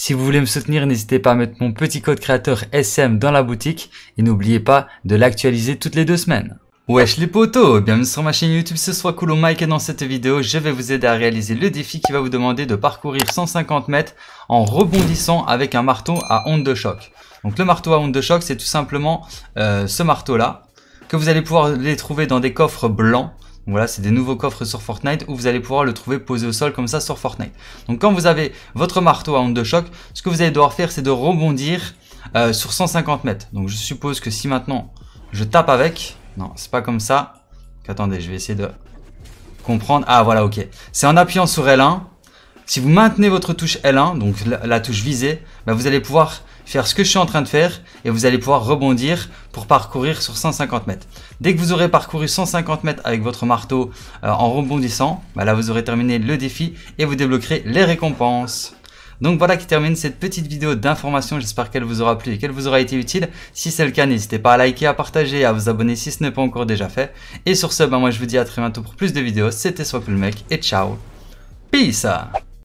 Si vous voulez me soutenir, n'hésitez pas à mettre mon petit code créateur SM dans la boutique et n'oubliez pas de l'actualiser toutes les deux semaines. Wesh les potos, bienvenue sur ma chaîne YouTube, ce soit Cool Mike et dans cette vidéo, je vais vous aider à réaliser le défi qui va vous demander de parcourir 150 mètres en rebondissant avec un marteau à onde de choc. Donc le marteau à onde de choc, c'est tout simplement euh, ce marteau là, que vous allez pouvoir les trouver dans des coffres blancs. Voilà, c'est des nouveaux coffres sur Fortnite où vous allez pouvoir le trouver posé au sol comme ça sur Fortnite. Donc quand vous avez votre marteau à onde de choc, ce que vous allez devoir faire, c'est de rebondir euh, sur 150 mètres. Donc je suppose que si maintenant je tape avec... Non, c'est pas comme ça. attendez, je vais essayer de comprendre. Ah voilà, ok. C'est en appuyant sur L1. Si vous maintenez votre touche L1, donc la, touche visée, bah, vous allez pouvoir faire ce que je suis en train de faire et vous allez pouvoir rebondir pour parcourir sur 150 mètres. Dès que vous aurez parcouru 150 mètres avec votre marteau euh, en rebondissant, bah là vous aurez terminé le défi et vous débloquerez les récompenses. Donc voilà qui termine cette petite vidéo d'information, j'espère qu'elle vous aura plu et qu'elle vous aura été utile. Si c'est le cas, n'hésitez pas à liker, à partager, à vous abonner si ce n'est pas encore déjà fait. Et sur ce, bah moi je vous dis à très bientôt pour plus de vidéos, c'était le Mec et ciao Peace